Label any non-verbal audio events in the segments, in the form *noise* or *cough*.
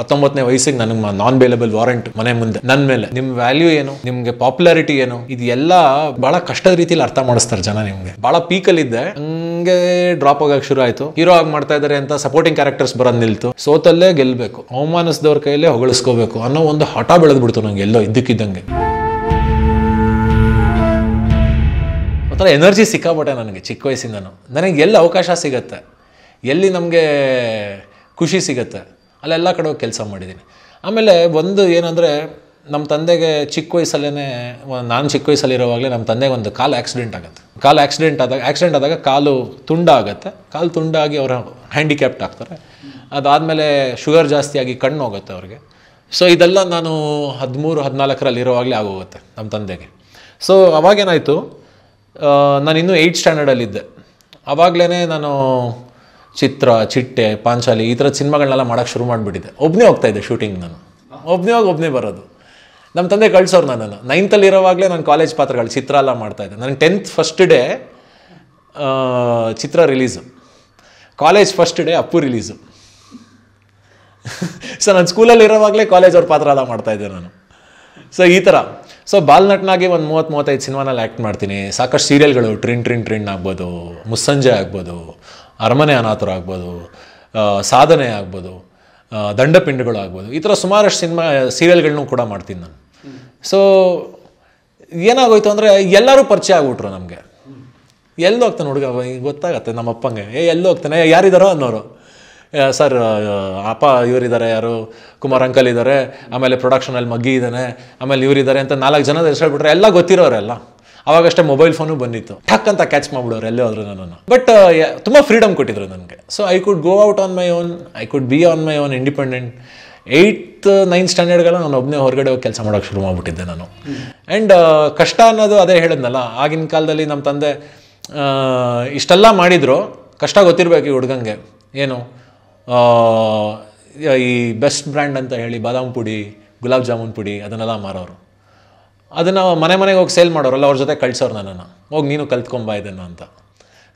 ಹತ್ತೊಂಬತ್ತನೇ ವಯಸ್ಸಿಗೆ ನನಗೆ ನಾನ್ ಬೇಲೆಬಲ್ ವಾರಂಟ್ ಮನೆ ಮುಂದೆ ನನ್ನ ಮೇಲೆ ನಿಮ್ ವ್ಯಾಲ್ಯೂ ಏನು ನಿಮ್ಗೆ ಪಾಪ್ಯುಲಾರಿಟಿ ಏನು ಇದೆಲ್ಲ ಬಹಳ ಕಷ್ಟದ ರೀತಿಯಲ್ಲಿ ಅರ್ಥ ಮಾಡಿಸ್ತಾರೆ ಜನ ನಿಮ್ಗೆ ಬಹಳ ಪೀಕಲ್ಲಿ ಇದ್ದೆ ಹಂಗೆ ಡ್ರಾಪ್ ಆಗಕ್ಕೆ ಶುರು ಆಯ್ತು ಹೀರೋ ಆಗಿ ಮಾಡ್ತಾ ಇದಾರೆ ಅಂತ ಸಪೋರ್ಟಿಂಗ್ ಕ್ಯಾರೆಕ್ಟರ್ಸ್ ಬರೋದು ನಿಲ್ತು ಸೋತಲ್ಲೇ ಗೆಲ್ಬೇಕು ಅವಮಾನಿಸಿದವ್ರ ಕೈಯಲ್ಲೇ ಹೊಗಳಿಸ್ಕೋಬೇಕು ಅನ್ನೋ ಒಂದು ಹಠ ಬೆಳೆದ್ಬಿಡ್ತು ನಂಗೆ ಎಲ್ಲೋ ಇದ್ದಕ್ಕಿದ್ದಂಗೆ ಒಂಥರ ಎನರ್ಜಿ ಸಿಕ್ಕಾಬಿಟ್ಟೆ ನನಗೆ ಚಿಕ್ಕ ವಯಸ್ಸಿಂದನೂ ನನಗೆ ಎಲ್ಲಿ ಅವಕಾಶ ಸಿಗತ್ತೆ ಎಲ್ಲಿ ನಮಗೆ ಖುಷಿ ಸಿಗತ್ತೆ ಅಲ್ಲೆಲ್ಲ ಕಡೆ ಕೆಲಸ ಮಾಡಿದ್ದೀನಿ ಆಮೇಲೆ ಒಂದು ಏನಂದರೆ ನಮ್ಮ ತಂದೆಗೆ ಚಿಕ್ಕ ವಯಸ್ಸಲ್ಲೇ ನಾನು ಚಿಕ್ಕ ವಯಸ್ಸಲ್ಲಿರೋವಾಗಲೇ ನಮ್ಮ ತಂದೆಗೆ ಒಂದು ಕಾಲು ಆಕ್ಸಿಡೆಂಟ್ ಆಗುತ್ತೆ ಕಾಲು ಆಕ್ಸಿಡೆಂಟ್ ಆದಾಗ ಆಕ್ಸಿಡೆಂಟ್ ಆದಾಗ ಕಾಲು ತುಂಡ ಆಗುತ್ತೆ ಕಾಲು ತುಂಡಾಗಿ ಅವರು ಹ್ಯಾಂಡಿಕ್ಯಾಪ್ಟ್ ಆಗ್ತಾರೆ ಅದಾದಮೇಲೆ ಶುಗರ್ ಜಾಸ್ತಿಯಾಗಿ ಕಣ್ಣು ಹೋಗುತ್ತೆ ಅವ್ರಿಗೆ ಸೊ ಇದೆಲ್ಲ ನಾನು ಹದಿಮೂರು ಇರೋವಾಗಲೇ ಆಗೋಗುತ್ತೆ ನಮ್ಮ ತಂದೆಗೆ ಸೊ ಅವಾಗೇನಾಯಿತು ನಾನಿನ್ನೂ ಏಯ್ಟ್ ಸ್ಟ್ಯಾಂಡರ್ಡಲ್ಲಿದ್ದೆ ಆವಾಗಲೇ ನಾನು ಚಿತ್ರ ಚಿಟ್ಟೆ ಪಾಂಚಾಲಿ ಈ ಥರ ಸಿನಿಮಾಗಳನ್ನೆಲ್ಲ ಮಾಡೋಕ್ಕೆ ಶುರು ಮಾಡಿಬಿಟ್ಟಿದೆ ಒಬ್ಬನೇ ಹೋಗ್ತಾಯಿದ್ದೆ ಶೂಟಿಂಗ್ ನಾನು ಒಬ್ಬನೇ ಹೋಗಿ ಒಬ್ಬನೇ ಬರೋದು ನಮ್ಮ ತಂದೆ ಕಳ್ಸೋರು ನನ್ನನ್ನು ನೈನ್ತಲ್ಲಿ ಇರೋವಾಗಲೇ ನಾನು ಕಾಲೇಜ್ ಪಾತ್ರಗಳು ಚಿತ್ರ ಎಲ್ಲ ಮಾಡ್ತಾಯಿದ್ದೆ ನನಗೆ tenth first day Chitra release college first day Appu release so *laughs* ನಾನು ಸ್ಕೂಲಲ್ಲಿ ಇರೋವಾಗಲೇ ಕಾಲೇಜ್ ಅವ್ರ ಪಾತ್ರ ಎಲ್ಲ ಮಾಡ್ತಾಯಿದ್ದೆ ನಾನು ಸೊ ಈ ಥರ ಸೊ ಬಾಲ್ನಟ್ನಾಗಿ ಒಂದು ಮೂವತ್ತು ಮೂವತ್ತೈದು ಸಿನಿಮಾನಲ್ಲಿ ಆ್ಯಕ್ಟ್ ಮಾಡ್ತೀನಿ ಸಾಕಷ್ಟು ಸೀರಿಯಲ್ಗಳು ಟ್ರಿನ್ ಟ್ರಿನ್ ಟ್ರಿನ್ ಆಗ್ಬೋದು ಮುಸ್ಸಂಜೆ ಆಗ್ಬೋದು ಅರಮನೆ ಅನಾಥರಾಗ್ಬೋದು ಸಾಧನೆ ಆಗ್ಬೋದು ದಂಡಪಿಂಡಗಳು ಆಗ್ಬೋದು ಈ ಥರ ಸುಮಾರಷ್ಟು ಸಿನಿಮಾ ಸೀರಿಯಲ್ಗಳನ್ನೂ ಕೂಡ ಮಾಡ್ತೀನಿ ನಾನು ಸೊ ಏನಾಗೋಯ್ತು ಅಂದರೆ ಎಲ್ಲರೂ ಪರಿಚಯ ಆಗ್ಬಿಟ್ರು ನಮಗೆ ಎಲ್ಲಿ ಹೋಗ್ತಾನೆ ಹುಡುಗ ಗೊತ್ತಾಗತ್ತೆ ನಮ್ಮ ಅಪ್ಪಂಗೆ ಏ ಎಲ್ಲಿ ಹೋಗ್ತಾನೆ ಯಾರಿದಾರೋ ಅನ್ನೋರು ಸರ್ ಅಪ್ಪ ಇವರಿದ್ದಾರೆ ಯಾರು ಕುಮಾರ್ ಅಂಕಲ್ ಇದ್ದಾರೆ ಆಮೇಲೆ ಪ್ರೊಡಕ್ಷನಲ್ಲಿ ಮಗ್ಗಿ ಇದ್ದಾನೆ ಆಮೇಲೆ ಇವರಿದ್ದಾರೆ ಅಂತ ನಾಲ್ಕು ಜನ ಹೆಸರು ಹೇಳ್ಬಿಟ್ರೆ ಎಲ್ಲ ಗೊತ್ತಿರೋರೆಲ್ಲ ಅವಾಗಷ್ಟೇ ಮೊಬೈಲ್ ಫೋನು ಬಂದಿತ್ತು ಠಕ್ ಅಂತ ಕ್ಯಾಚ್ ಮಾಡ್ಬಿಡೋರು ಎಲ್ಲೇ ಹೋದ್ರು uh, ನಾನು ಬಟ್ ತುಂಬ ಫ್ರೀಡಮ್ ಕೊಟ್ಟಿದ್ರು ನನಗೆ so I could go out on my own I could be on my own independent eight nine ಸ್ಟ್ಯಾಂಡರ್ಡ್ಗೆಲ್ಲ ನಾನು ಒಬ್ಬನೇ ಹೊರಗಡೆ ಹೋಗಿ ಕೆಲಸ ಮಾಡೋಕ್ಕೆ ಶುರು ಮಾಡಿಬಿಟ್ಟಿದ್ದೆ ನಾನು ಆ್ಯಂಡ್ ಕಷ್ಟ ಅನ್ನೋದು ಅದೇ ಹೇಳಿದ್ನಲ್ಲ ಆಗಿನ ಕಾಲದಲ್ಲಿ ನಮ್ಮ ತಂದೆ ಇಷ್ಟೆಲ್ಲ ಮಾಡಿದ್ರು ಕಷ್ಟ ಗೊತ್ತಿರಬೇಕು ಈ ಹುಡುಗಂಗೆ ಏನು ಈ ಬೆಸ್ಟ್ ಬ್ರ್ಯಾಂಡ್ ಅಂತ ಹೇಳಿ ಬಾದಾಮ್ ಪುಡಿ ಗುಲಾಬ್ ಜಾಮೂನ್ ಪುಡಿ ಅದನ್ನೆಲ್ಲ ಮಾರೋರು ಅದನ್ನು ಮನೆ ಮನೆಗೆ ಹೋಗಿ ಸೇಲ್ ಮಾಡೋರಲ್ಲ ಅವ್ರ ಜೊತೆ ಕಳ್ಸೋರು ನನ್ನನ್ನು ಹೋಗಿ ನೀನು ಕಲ್ತ್ಕೊಂಬ ಇದನ್ನು ಅಂತ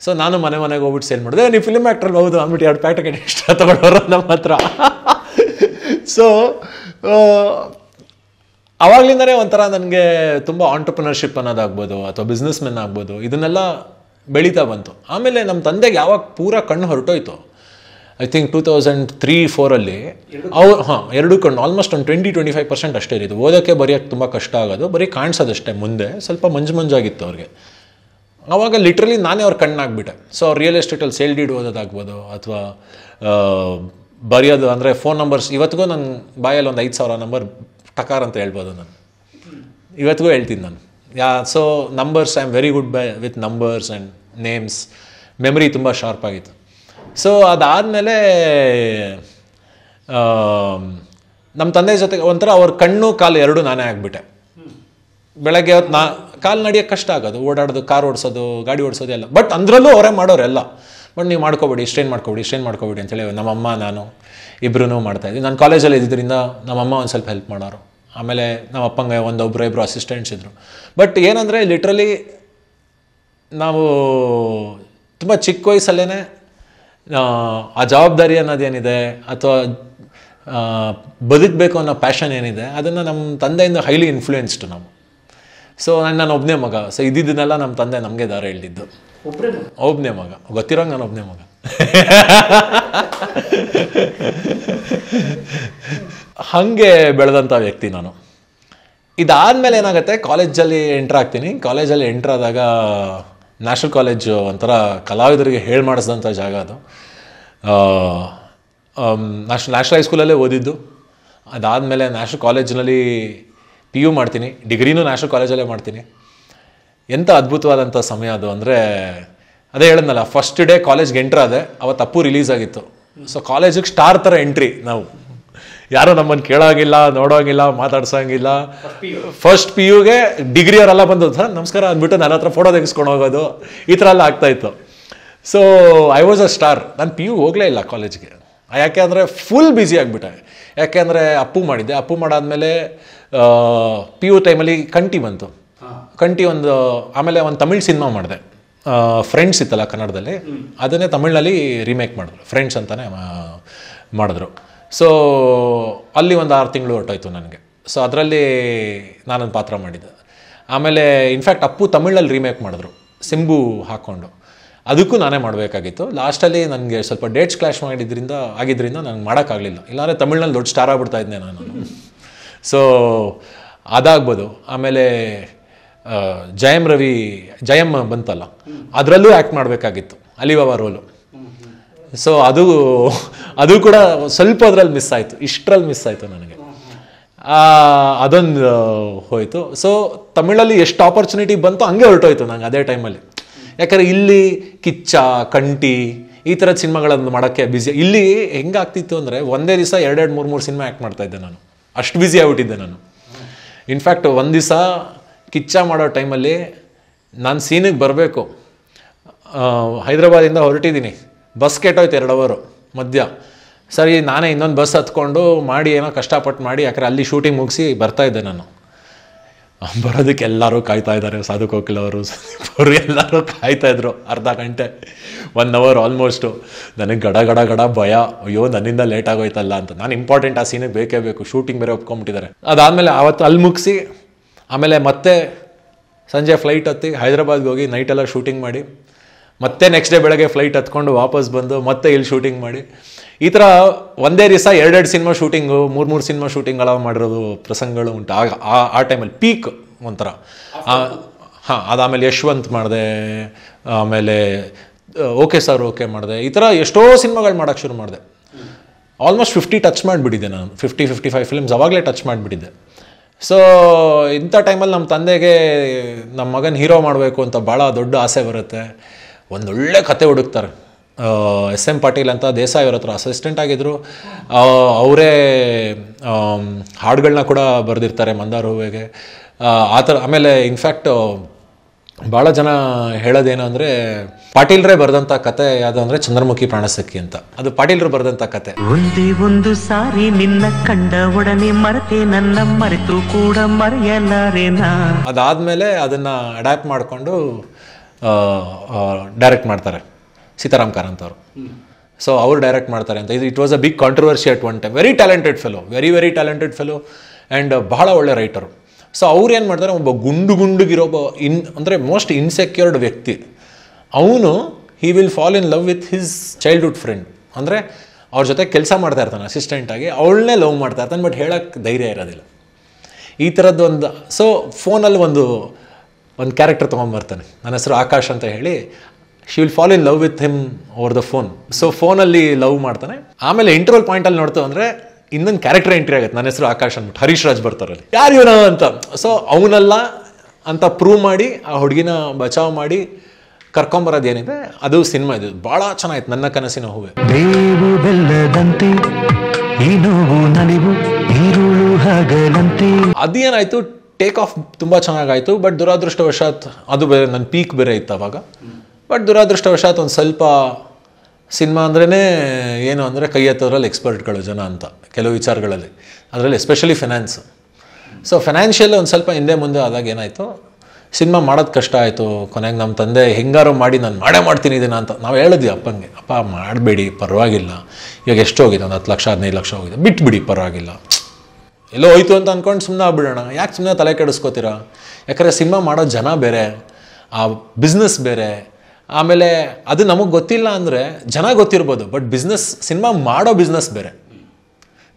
ಸೊ ನಾನು ಮನೆ ಮನೆಗೆ ಹೋಗ್ಬಿಟ್ಟು ಸೇಲ್ ಮಾಡಿದೆ ನೀವು ಫಿಲ್ಮ್ ಆ್ಯಕ್ಟ್ರಲ್ಲಿ ಹೌದು ಅಂದ್ಬಿಟ್ಟು ಎರಡು ಪ್ಯಾಕೆಟ್ ಎಕ್ಸ್ಟ್ರಾ ತೊಗೊಳೋರು ನಮ್ಮ ಹತ್ರ ಸೊ ಆವಾಗಲಿಂದನೇ ಒಂಥರ ನನಗೆ ತುಂಬ ಆಂಟ್ರಪ್ರಿನರ್ಶಿಪ್ ಅನ್ನೋದಾಗ್ಬೋದು ಅಥವಾ ಬಿಸ್ನೆಸ್ ಮೆನ್ ಆಗ್ಬೋದು ಇದನ್ನೆಲ್ಲ ಬೆಳೀತಾ ಬಂತು ಆಮೇಲೆ ನಮ್ಮ ತಂದೆಗೆ ಯಾವಾಗ ಪೂರ ಕಣ್ಣು ಹೊರಟೋಯ್ತು I think two thousand three ಫೋರಲ್ಲಿ ಅವ್ರು ಹಾಂ ಎರಡು ಕಣ್ಣು ಆಲ್ಮೋಸ್ಟ್ ಒಂದು ಟ್ವೆಂಟಿ ಟ್ವೆಂಟಿ ಫೈವ್ ಪರ್ಸೆಂಟ್ ಅಷ್ಟೇ ಇರೋದು ಓದೋಕ್ಕೆ ಬರೆಯೋಕ್ಕೆ ತುಂಬ ಕಷ್ಟ ಆಗೋದು ಬರೀ ಕಾಣಿಸೋದಷ್ಟೇ ಮುಂದೆ ಸ್ವಲ್ಪ ಮಂಜು ಮಂಜಾಗಿತ್ತು ಅವ್ರಿಗೆ ಆವಾಗ ಲಿಟ್ರಲಿ ನಾನೇ ಅವ್ರ ಕಣ್ಣಾಗ್ಬಿಟ್ಟೆ ಸೊ ಅವ್ರು ರಿಯಲ್ ಎಸ್ಟೇಟಲ್ಲಿ ಸೇಲ್ ಡೀಡ್ ಓದೋದಾಗ್ಬೋದು ಅಥವಾ ಬರೆಯೋದು ಅಂದರೆ ಫೋನ್ ನಂಬರ್ಸ್ ಇವತ್ತಿಗೂ ನನ್ನ ಬಾಯಲ್ಲಿ ಒಂದು ಐದು ಸಾವಿರ ನಂಬರ್ ಟಕಾರ ಅಂತ ಹೇಳ್ಬೋದು ನಾನು ಇವತ್ತಿಗೂ ಹೇಳ್ತೀನಿ ನಾನು yeah so numbers I am very good by with numbers and names memory ತುಂಬ ಶಾರ್ಪ್ ಆಗಿತ್ತು ಸೊ ಅದಾದಮೇಲೆ ನಮ್ಮ ತಂದೆ ಜೊತೆಗೆ ಒಂಥರ ಅವ್ರ ಕಣ್ಣು ಕಾಲು ಎರಡು ನಾನೇ ಆಗಿಬಿಟ್ಟೆ ಬೆಳಗ್ಗೆ ಹೊತ್ತು ನಾ ಕಾಲು ನಡಿಯೋಕೆ ಕಷ್ಟ ಆಗೋದು ಓಡಾಡೋದು ಕಾರ್ ಓಡಿಸೋದು ಗಾಡಿ ಓಡಿಸೋದು ಎಲ್ಲ ಬಟ್ ಅಂದ್ರಲ್ಲೂ ಅವರೇ ಮಾಡೋರೆಲ್ಲ ಬಟ್ ನೀವು ಮಾಡ್ಕೋಬೇಡಿ ಇಷ್ಟೇನು ಮಾಡ್ಕೋಬೇಡಿ ಇಷ್ಟೇನು ಮಾಡ್ಕೋಬೇಡಿ ಅಂತೇಳಿ ನಮ್ಮಮ್ಮ ನಾನು ಇಬ್ಬರೂ ಮಾಡ್ತಾಯಿದ್ವಿ ನಾನು ಕಾಲೇಜಲ್ಲಿ ಇದ್ದಿದ್ದರಿಂದ ನಮ್ಮಮ್ಮ ಒಂದು ಸ್ವಲ್ಪ ಹೆಲ್ಪ್ ಮಾಡೋರು ಆಮೇಲೆ ನಮ್ಮ ಅಪ್ಪಂಗೆ ಒಂದೊಬ್ಬರು ಇಬ್ಬರು ಅಸಿಸ್ಟೆಂಟ್ಸ್ ಇದ್ದರು ಬಟ್ ಏನಂದರೆ ಲಿಟ್ರಲಿ ನಾವು ತುಂಬ ಚಿಕ್ಕ ವಯಸ್ಸಲ್ಲೇ ಆ ಜವಾಬ್ದಾರಿ ಅನ್ನೋದೇನಿದೆ ಅಥವಾ ಬದುಕಬೇಕು ಅನ್ನೋ ಪ್ಯಾಷನ್ ಏನಿದೆ ಅದನ್ನು ನಮ್ಮ ತಂದೆಯಿಂದ ಹೈಲಿ ಇನ್ಫ್ಲೂಯೆನ್ಸ್ಡ್ ನಾವು ಸೊ ನಾನು ಒಬ್ಬನೇ ಮಗ ಸೊ ಇದ್ದಿದ್ದನ್ನೆಲ್ಲ ನಮ್ಮ ತಂದೆ ನಮಗೆ ದಾರ ಹೇಳಿದ್ದು ಒಬ್ಬನೇ ಮಗ ಗೊತ್ತಿರೋಂಗ ನಾನು ಒಬ್ಬನೇ ಮಗ ಹಾಗೆ ಬೆಳೆದಂಥ ವ್ಯಕ್ತಿ ನಾನು ಇದಾದಮೇಲೆ ಏನಾಗುತ್ತೆ ಕಾಲೇಜಲ್ಲಿ ಎಂಟ್ರ್ ಆಗ್ತೀನಿ ಕಾಲೇಜಲ್ಲಿ ಎಂಟ್ರಾದಾಗ ಆದಾಗ ನ್ಯಾಷನಲ್ ಕಾಲೇಜು ಒಂಥರ ಕಲಾವಿದರಿಗೆ ಹೇಳಿ ಮಾಡಿಸಿದಂಥ ಜಾಗ ಅದು ನ್ಯಾಷ್ ನ್ಯಾಷನಲ್ ಹೈಸ್ಕೂಲಲ್ಲೇ ಓದಿದ್ದು ಅದಾದಮೇಲೆ ನ್ಯಾಷನಲ್ ಕಾಲೇಜಿನಲ್ಲಿ ಪಿ ಯು ಮಾಡ್ತೀನಿ ಡಿಗ್ರಿನೂ ನ್ಯಾಷನಲ್ ಕಾಲೇಜಲ್ಲೇ ಮಾಡ್ತೀನಿ ಎಂಥ ಅದ್ಭುತವಾದಂಥ ಸಮಯ ಅದು ಅಂದರೆ ಅದೇ ಹೇಳಿದ್ನಲ್ಲ ಫಸ್ಟ್ ಡೇ ಕಾಲೇಜ್ಗೆ ಎಂಟ್ರ್ ಆದೆ ಅವತ್ತು ಅಪ್ಪು ರಿಲೀಸ್ ಆಗಿತ್ತು ಸೊ ಕಾಲೇಜಿಗೆ ಸ್ಟಾರ್ ಥರ ಎಂಟ್ರಿ ನಾವು ಯಾರೂ ನಮ್ಮನ್ನು ಕೇಳೋಂಗಿಲ್ಲ ನೋಡೋಂಗಿಲ್ಲ ಮಾತಾಡ್ಸೋಂಗಿಲ್ಲ ಫಸ್ಟ್ ಪಿ ಯುಗೆ ಡಿಗ್ರಿ ಅವರೆಲ್ಲ ಬಂದು ಸರ್ ನಮಸ್ಕಾರ ಅಂದ್ಬಿಟ್ಟು ನನ್ನ ಹತ್ರ ಫೋಟೋ ತೆಗೆಸ್ಕೊಂಡು ಹೋಗೋದು ಈ ಥರ ಎಲ್ಲ ಆಗ್ತಾಯಿತ್ತು so I was a star ನಾನು ಪಿ ಯು ಹೋಗಲೇ ಇಲ್ಲ ಕಾಲೇಜ್ಗೆ ಯಾಕೆ ಅಂದರೆ ಫುಲ್ ಬ್ಯುಸಿ ಆಗಿಬಿಟ್ಟೆ ಯಾಕೆ ಅಂದರೆ ಅಪ್ಪು ಮಾಡಿದ್ದೆ ಅಪ್ಪು ಮಾಡಾದಮೇಲೆ ಪಿ ಯು ಟೈಮಲ್ಲಿ ಕಂಟಿ ಬಂತು ಕಂಟಿ ಒಂದು ಆಮೇಲೆ ಒಂದು ತಮಿಳ್ ಸಿನಿಮಾ ಮಾಡಿದೆ ಫ್ರೆಂಡ್ಸ್ ಇತ್ತಲ್ಲ ಕನ್ನಡದಲ್ಲಿ ಅದನ್ನೇ ತಮಿಳ್ನಲ್ಲಿ ರಿಮೇಕ್ ಮಾಡಿದ್ರು ಫ್ರೆಂಡ್ಸ್ ಅಂತಲೇ ಮಾಡಿದ್ರು ಸೊ ಅಲ್ಲಿ ಒಂದು ಆರು ತಿಂಗಳು ಹೊರಟೋಯ್ತು ನನಗೆ ಸೊ ಅದರಲ್ಲಿ ನಾನೊಂದು ಪಾತ್ರ ಮಾಡಿದ್ದೆ ಆಮೇಲೆ ಇನ್ಫ್ಯಾಕ್ಟ್ ಅಪ್ಪು ತಮಿಳಲ್ಲಿ ರೀಮೇಕ್ ಮಾಡಿದ್ರು ಸಿಂಬು ಹಾಕ್ಕೊಂಡು ಅದಕ್ಕೂ ನಾನೇ ಮಾಡಬೇಕಾಗಿತ್ತು ಲಾಸ್ಟಲ್ಲಿ ನನಗೆ ಸ್ವಲ್ಪ ಡೇಟ್ಸ್ ಕ್ಲಾಶ್ ಮಾಡಿದ್ರಿಂದ ಆಗಿದ್ದರಿಂದ ನನಗೆ ಮಾಡೋಕ್ಕಾಗಲಿಲ್ಲ ಇಲ್ಲಾಂದರೆ ತಮಿಳ್ನಲ್ಲಿ ದೊಡ್ಡ ಸ್ಟಾರ್ ಆಗ್ಬಿಡ್ತಾ ಇದ್ದೆ ನಾನು ಸೊ ಅದಾಗ್ಬೋದು ಆಮೇಲೆ ಜಯಂ ರವಿ ಜಯಂ ಬಂತಲ್ಲ ಅದರಲ್ಲೂ ಆ್ಯಕ್ಟ್ ಮಾಡಬೇಕಾಗಿತ್ತು ಅಲಿಬಾಬಾ ರೋಲು ಸೊ ಅದು *laughs* ಅದು ಕೂಡ ಸ್ವಲ್ಪ ಅದರಲ್ಲಿ ಮಿಸ್ ಆಯಿತು ಇಷ್ಟರಲ್ಲಿ ಮಿಸ್ ಆಯಿತು ನನಗೆ ಅದೊಂದು ಹೋಯಿತು ಸೊ ತಮಿಳಲ್ಲಿ ಎಷ್ಟು ಆಪರ್ಚುನಿಟಿ ಬಂತು ಹಂಗೆ ಹೊರಟೋಯ್ತು ನಂಗೆ ಅದೇ ಟೈಮಲ್ಲಿ ಯಾಕಂದರೆ ಇಲ್ಲಿ ಕಿಚ್ಚ ಕಂಟಿ ಈ ಥರದ ಸಿನಿಮಾಗಳನ್ನು ಮಾಡೋಕ್ಕೆ ಬ್ಯುಸಿ ಇಲ್ಲಿ ಹೆಂಗಾಗ್ತಿತ್ತು ಅಂದರೆ ಒಂದೇ ದಿವಸ ಎರಡೆರಡು ಮೂರು ಮೂರು ಸಿನಿಮಾ ಆ್ಯಕ್ಟ್ ಮಾಡ್ತಾಯಿದ್ದೆ ನಾನು ಅಷ್ಟು ಬ್ಯುಸಿ ಆಗಿಬಿಟ್ಟಿದ್ದೆ ನಾನು ಇನ್ಫ್ಯಾಕ್ಟ್ ಒಂದು ದಿವಸ ಕಿಚ್ಚ ಮಾಡೋ ಟೈಮಲ್ಲಿ ನಾನು ಸೀನಿಗೆ ಬರಬೇಕು ಹೈದ್ರಾಬಾದಿಂದ ಹೊರಟಿದ್ದೀನಿ ಬಸ್ ಕೆಟ್ಟೋಯ್ತು ಎರಡು ಅವರು ಮಧ್ಯ ಸರಿ ನಾನೇ ಇನ್ನೊಂದು ಬಸ್ ಹತ್ಕೊಂಡು ಮಾಡಿ ಏನೋ ಕಷ್ಟಪಟ್ಟು ಮಾಡಿ ಯಾಕಂದ್ರೆ ಅಲ್ಲಿ ಶೂಟಿಂಗ್ ಮುಗಿಸಿ ಬರ್ತಾಯಿದ್ದೆ ನಾನು ಬರೋದಕ್ಕೆ ಎಲ್ಲರೂ ಕಾಯ್ತಾ ಇದ್ದಾರೆ ಸಾಧು ಕೋಕಿಲವರು ಅವರು ಅವರು ಎಲ್ಲರೂ ಕಾಯ್ತಾಯಿದ್ರು ಅರ್ಧ ಗಂಟೆ ಒನ್ ಅವರ್ ಆಲ್ಮೋಸ್ಟು ನನಗೆ ಗಡ ಗಡ ಗಡ ಭಯ ಅಯ್ಯೋ ನನ್ನಿಂದ ಲೇಟ್ ಆಗೋಯ್ತಲ್ಲ ಅಂತ ನಾನು ಇಂಪಾರ್ಟೆಂಟ್ ಆ ಸೀನಿಗೆ ಬೇಕೇ ಬೇಕು ಶೂಟಿಂಗ್ ಬೇರೆ ಒಪ್ಕೊಂಬಿಟ್ಟಿದ್ದಾರೆ ಅದಾದಮೇಲೆ ಆವತ್ತು ಅಲ್ಲಿ ಮುಗಿಸಿ ಆಮೇಲೆ ಮತ್ತೆ ಸಂಜೆ ಫ್ಲೈಟ್ ಹತ್ತಿ ಹೈದ್ರಾಬಾದ್ಗೆ ಹೋಗಿ ನೈಟೆಲ್ಲ ಶೂಟಿಂಗ್ ಮಾಡಿ ಮತ್ತೆ ನೆಕ್ಸ್ಟ್ ಡೇ ಬೆಳಗ್ಗೆ ಫ್ಲೈಟ್ ಹತ್ಕೊಂಡು ವಾಪಸ್ ಬಂದು ಮತ್ತೆ ಇಲ್ಲಿ ಶೂಟಿಂಗ್ ಮಾಡಿ ಈ ಥರ ಒಂದೇ ದಿವಸ ಎರಡೆರಡು ಸಿನಿಮಾ ಶೂಟಿಂಗು ಮೂರು ಮೂರು ಸಿನಿಮಾ ಶೂಟಿಂಗ್ ಮಾಡಿರೋದು ಪ್ರಸಂಗಗಳು ಉಂಟು ಆಗ ಆ ಟೈಮಲ್ಲಿ ಪೀಕ್ ಒಂಥರ ಹಾಂ ಅದಾಮೇಲೆ ಯಶವಂತ್ ಮಾಡಿದೆ ಆಮೇಲೆ ಓಕೆ ಸರ್ ಓಕೆ ಮಾಡಿದೆ ಈ ಥರ ಎಷ್ಟೋ ಸಿನಿಮಾಗಳು ಮಾಡೋಕ್ಕೆ ಶುರು ಮಾಡಿದೆ ಆಲ್ಮೋಸ್ಟ್ ಫಿಫ್ಟಿ ಟಚ್ ಮಾಡಿಬಿಟ್ಟಿದ್ದೆ ನಾನು ಫಿಫ್ಟಿ ಫಿಫ್ಟಿ ಫೈವ್ ಫಿಲ್ಮ್ಸ್ ಅವಾಗಲೇ ಟಚ್ ಮಾಡಿಬಿಟ್ಟಿದ್ದೆ ಸೊ ಇಂಥ ಟೈಮಲ್ಲಿ ನಮ್ಮ ತಂದೆಗೆ ನಮ್ಮ ಮಗನ ಹೀರೋ ಮಾಡಬೇಕು ಅಂತ ಭಾಳ ದೊಡ್ಡ ಆಸೆ ಬರುತ್ತೆ ಒಂದೊಳ್ಳೆ ಕತೆ ಹುಡುಕ್ತಾರೆ ಎಸ್ ಎಮ್ ಪಾಟೀಲ್ ಅಂತ ದೇಸಾಯಿ ಹತ್ರ ಅಸಿಸ್ಟೆಂಟ್ ಆಗಿದ್ದರು ಅವರೇ ಹಾಡುಗಳನ್ನ ಕೂಡ ಬರೆದಿರ್ತಾರೆ ಮಂದಾರ ಹೂವಿಗೆ ಆ ಥರ ಆಮೇಲೆ ಇನ್ಫ್ಯಾಕ್ಟು ಭಾಳ ಜನ ಹೇಳೋದೇನು ಅಂದರೆ ಪಾಟೀಲ್ರೇ ಬರೆದಂಥ ಕತೆ ಯಾವುದು ಅಂದರೆ ಚಂದ್ರಮುಖಿ ಪ್ರಾಣಸಕ್ಕಿ ಅಂತ ಅದು ಪಾಟೀಲ್ರು ಬರೆದಂಥ ಕತೆ ಒಂದೇ ಒಂದು ಸಾರಿ ನಿನ್ನ ಕಂಡ ಒಡನೆ ಮರತೆ ನನ್ನ ಮರೆತು ಕೂಡ ಮರೆಯಲಾರೇನಾ ಅದಾದಮೇಲೆ ಅದನ್ನು ಅಡ್ಯಾಪ್ಟ್ ಮಾಡಿಕೊಂಡು ಡೈರೆಕ್ಟ್ ಮಾಡ್ತಾರೆ ಸೀತಾರಾಮ್ ಕಾರಂತ್ ಅವರು ಸೊ ಅವ್ರು ಡೈರೆಕ್ಟ್ ಮಾಡ್ತಾರೆ ಅಂತ ಇದು it was a big controversy at one time very talented fellow very very talented fellow and ಬಹಳ ಒಳ್ಳೆ ರೈಟರು ಸೊ ಅವ್ರು ಏನು ಮಾಡ್ತಾರೆ ಒಬ್ಬ ಗುಂಡು ಗುಂಡುಗಿರೋ ಒಬ್ಬ ಇನ್ ಅಂದರೆ ಮೋಸ್ಟ್ ಇನ್ಸೆಕ್ಯೂರ್ಡ್ ವ್ಯಕ್ತಿ ಅವನು he will fall in love with his childhood friend ಅಂದರೆ ಅವ್ರ ಜೊತೆ ಕೆಲಸ ಮಾಡ್ತಾ ಇರ್ತಾನೆ ಅಸಿಸ್ಟೆಂಟಾಗಿ ಅವಳನ್ನೇ ಲವ್ ಮಾಡ್ತಾ ಇರ್ತಾನೆ ಬಟ್ ಹೇಳೋಕ್ಕೆ ಧೈರ್ಯ ಇರೋದಿಲ್ಲ ಈ ಥರದ್ದೊಂದು ಸೊ ಫೋನಲ್ಲಿ ಒಂದು ಒಂದು ಕ್ಯಾರೆಕ್ಟರ್ ತೊಗೊಂಬರ್ತಾನೆ ನನ್ನ ಹೆಸರು ಆಕಾಶ್ ಅಂತ ಹೇಳಿ she will follow in love with him over the phone so ಫೋನಲ್ಲಿ ಲವ್ ಮಾಡ್ತಾನೆ ಆಮೇಲೆ ಇಂಟರ್ವಲ್ ಪಾಯಿಂಟಲ್ಲಿ ನೋಡ್ತು ಅಂದರೆ ಇನ್ನೊಂದು ಕ್ಯಾರೆಕ್ಟರ್ ಎಂಟ್ರಿ ಆಗುತ್ತೆ ನನ್ನ ಹೆಸರು ಆಕಾಶ್ ಅಂದ್ಬಿಟ್ಟು ಹರೀಶ್ ರಾಜ್ ಬರ್ತಾರಲ್ಲಿ ಯಾರು ಇವನ ಅಂತ ಸೊ ಅವನಲ್ಲ ಅಂತ ಪ್ರೂವ್ ಮಾಡಿ ಆ ಹುಡುಗಿನ ಬಚಾವ್ ಮಾಡಿ ಕರ್ಕೊಂಬರೋದು ಏನಿದೆ ಅದು ಸಿನಿಮಾ ಇದು ಭಾಳ ಚೆನ್ನಾಗಿತ್ತು ನನ್ನ ಕನಸಿನ ಹೂವೆ ಬೇವು ಬೆಲ್ಲದಂತೆ ನಲಿವು ಈರುಳು ಹಗಲಂತೆ ಅದೇನಾಯ್ತು ಟೇಕ್ ಆಫ್ ತುಂಬ ಚೆನ್ನಾಗಾಯಿತು ಬಟ್ ದುರಾದೃಷ್ಟವಶಾತ್ ಅದು ಬೇರೆ ನನ್ನ ಪೀಕ್ ಬೇರೆ ಇತ್ತು ಅವಾಗ ಬಟ್ ದುರಾದೃಷ್ಟವಶಾತ್ ಒಂದು ಸ್ವಲ್ಪ ಸಿನಿಮಾ ಅಂದ್ರೇ ಏನು ಅಂದರೆ ಕೈ ಎತ್ತೋದ್ರಲ್ಲಿ ಎಕ್ಸ್ಪರ್ಟ್ಗಳು ಜನ ಅಂತ ಕೆಲವು ವಿಚಾರಗಳಲ್ಲಿ ಅದರಲ್ಲಿ ಎಸ್ಪೆಷಲಿ ಫಿನಾನ್ಸ್ ಸೊ ಫಿನಾನ್ಷಿಯಲ್ ಒಂದು ಸ್ವಲ್ಪ ಹಿಂದೆ ಮುಂದೆ ಆದಾಗ ಏನಾಯಿತು ಸಿನಿಮಾ ಮಾಡೋದು ಕಷ್ಟ ಆಯಿತು ಕೊನೆಗೆ ನಮ್ಮ ತಂದೆ ಹೆಂಗಾರು ಮಾಡಿ ನಾನು ಮಾಡೇ ಮಾಡ್ತೀನಿ ಇದನ್ನು ಅಂತ ನಾವು ಹೇಳಿದ್ವಿ ಅಪ್ಪಂಗೆ ಅಪ್ಪ ಮಾಡಬೇಡಿ ಪರವಾಗಿಲ್ಲ ಇವಾಗ ಎಷ್ಟು ಹೋಗಿದೆ ಒಂದು ಹತ್ತು ಲಕ್ಷ ಹದಿನೈದು ಲಕ್ಷ ಹೋಗಿದೆ ಬಿಟ್ಬಿಡಿ ಪರವಾಗಿಲ್ಲ ಎಲ್ಲೋ ಹೋಯ್ತು ಅಂತ ಅಂದ್ಕೊಂಡು ಸುಮ್ಮನೆ ಆಗ್ಬಿಡೋಣ ಯಾಕೆ ಸುಮ್ಮನೆ ತಲೆ ಕೆಡಿಸ್ಕೋತೀರಾ ಯಾಕಂದರೆ ಸಿನಿಮಾ ಮಾಡೋ ಜನ ಬೇರೆ ಆ ಬಿಸ್ನೆಸ್ ಬೇರೆ ಆಮೇಲೆ ಅದು ನಮಗೆ ಗೊತ್ತಿಲ್ಲ ಅಂದರೆ ಜನ ಗೊತ್ತಿರ್ಬೋದು ಬಟ್ ಬಿಸ್ನೆಸ್ ಸಿನಿಮಾ ಮಾಡೋ ಬಿಸ್ನೆಸ್ ಬೇರೆ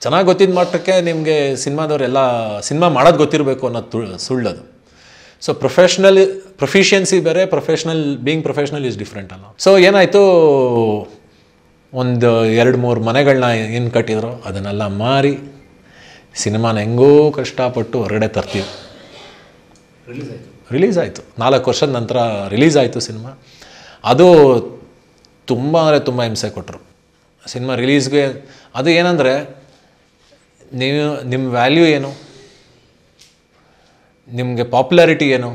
ಚೆನ್ನಾಗಿ ಗೊತ್ತಿದ್ದ ಮಟ್ಟಕ್ಕೆ ನಿಮಗೆ ಸಿನಿಮಾದವರೆಲ್ಲ ಸಿನಿಮಾ ಮಾಡೋದು ಗೊತ್ತಿರಬೇಕು ಅನ್ನೋದು ತು ಸುಳ್ಳದು ಸೊ ಪ್ರೊಫೆಷ್ನಲ್ ಪ್ರೊಫಿಷಿಯನ್ಸಿ ಬೇರೆ professional being professional is different ಅಲ್ಲ ಸೊ ಏನಾಯಿತು ಒಂದು ಎರಡು ಮೂರು ಮನೆಗಳನ್ನ ಏನು ಕಟ್ಟಿದ್ರು ಅದನ್ನೆಲ್ಲ ಮಾರಿ ಸಿನಿಮಾನ ಹೆಂಗೋ ಕಷ್ಟಪಟ್ಟು ಹೊರಗಡೆ ತರ್ತೀವಿ ರಿಲೀಸ್ ಆಯಿತು ನಾಲ್ಕು ವರ್ಷದ ನಂತರ ರಿಲೀಸ್ ಆಯಿತು ಸಿನಿಮಾ ಅದು ತುಂಬ ಅಂದರೆ ತುಂಬ ಹಿಂಸೆ ಕೊಟ್ಟರು ಸಿನಿಮಾ ರಿಲೀಸ್ಗೆ ಅದು ಏನಂದರೆ ನೀವು ನಿಮ್ಮ ವ್ಯಾಲ್ಯೂ ಏನು ನಿಮಗೆ ಪಾಪ್ಯುಲಾರಿಟಿ ಏನು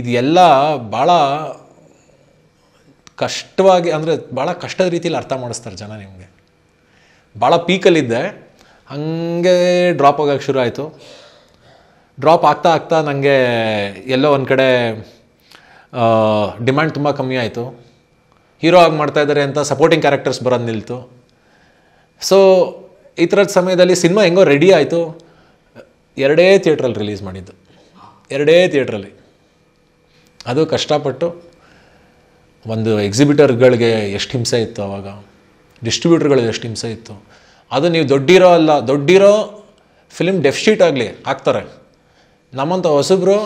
ಇದೆಲ್ಲ ಭಾಳ ಕಷ್ಟವಾಗಿ ಅಂದರೆ ಭಾಳ ಕಷ್ಟದ ರೀತಿಯಲ್ಲಿ ಅರ್ಥ ಮಾಡಿಸ್ತಾರೆ ಜನ ನಿಮಗೆ ಭಾಳ ಪೀಕಲ್ಲಿದ್ದೆ ಹಂಗೆ ಡ್ರಾಪ್ ಆಗೋಕ್ಕೆ ಶುರು ಆಯಿತು ಡ್ರಾಪ್ ಆಗ್ತಾ ಆಗ್ತಾ ನನಗೆ ಎಲ್ಲೋ ಒಂದು ಕಡೆ ಡಿಮ್ಯಾಂಡ್ ತುಂಬ ಕಮ್ಮಿ ಆಯಿತು ಹೀರೋ ಆಗಿ ಮಾಡ್ತಾಯಿದ್ದಾರೆ ಅಂತ ಸಪೋರ್ಟಿಂಗ್ ಕ್ಯಾರೆಕ್ಟರ್ಸ್ ಬರೋದು ನಿಲ್ತು ಸೊ ಈ ಥರದ ಸಮಯದಲ್ಲಿ ಸಿನಿಮಾ ಹೆಂಗೋ ರೆಡಿ ಆಯಿತು ಎರಡೇ ಥಿಯೇಟ್ರಲ್ಲಿ ರಿಲೀಸ್ ಮಾಡಿದ್ದು ಎರಡೇ ಥಿಯೇಟ್ರಲ್ಲಿ ಅದು ಕಷ್ಟಪಟ್ಟು ಒಂದು ಎಕ್ಸಿಬಿಟರ್ಗಳಿಗೆ ಎಷ್ಟು ಹಿಂಸೆ ಇತ್ತು ಅವಾಗ ಡಿಸ್ಟ್ರಿಬ್ಯೂಟರ್ಗಳಿಗೆ ಎಷ್ಟು ಹಿಂಸೆ ಇತ್ತು ಅದು ನೀವು ದೊಡ್ಡಿರೋ ಅಲ್ಲ ದೊಡ್ಡಿರೋ ಫಿಲ್ಮ್ ಡೆಫ್ಶೀಟ್ ಆಗಲಿ ಹಾಕ್ತಾರೆ ನಮ್ಮಂಥ ಹೊಸಬ್ರು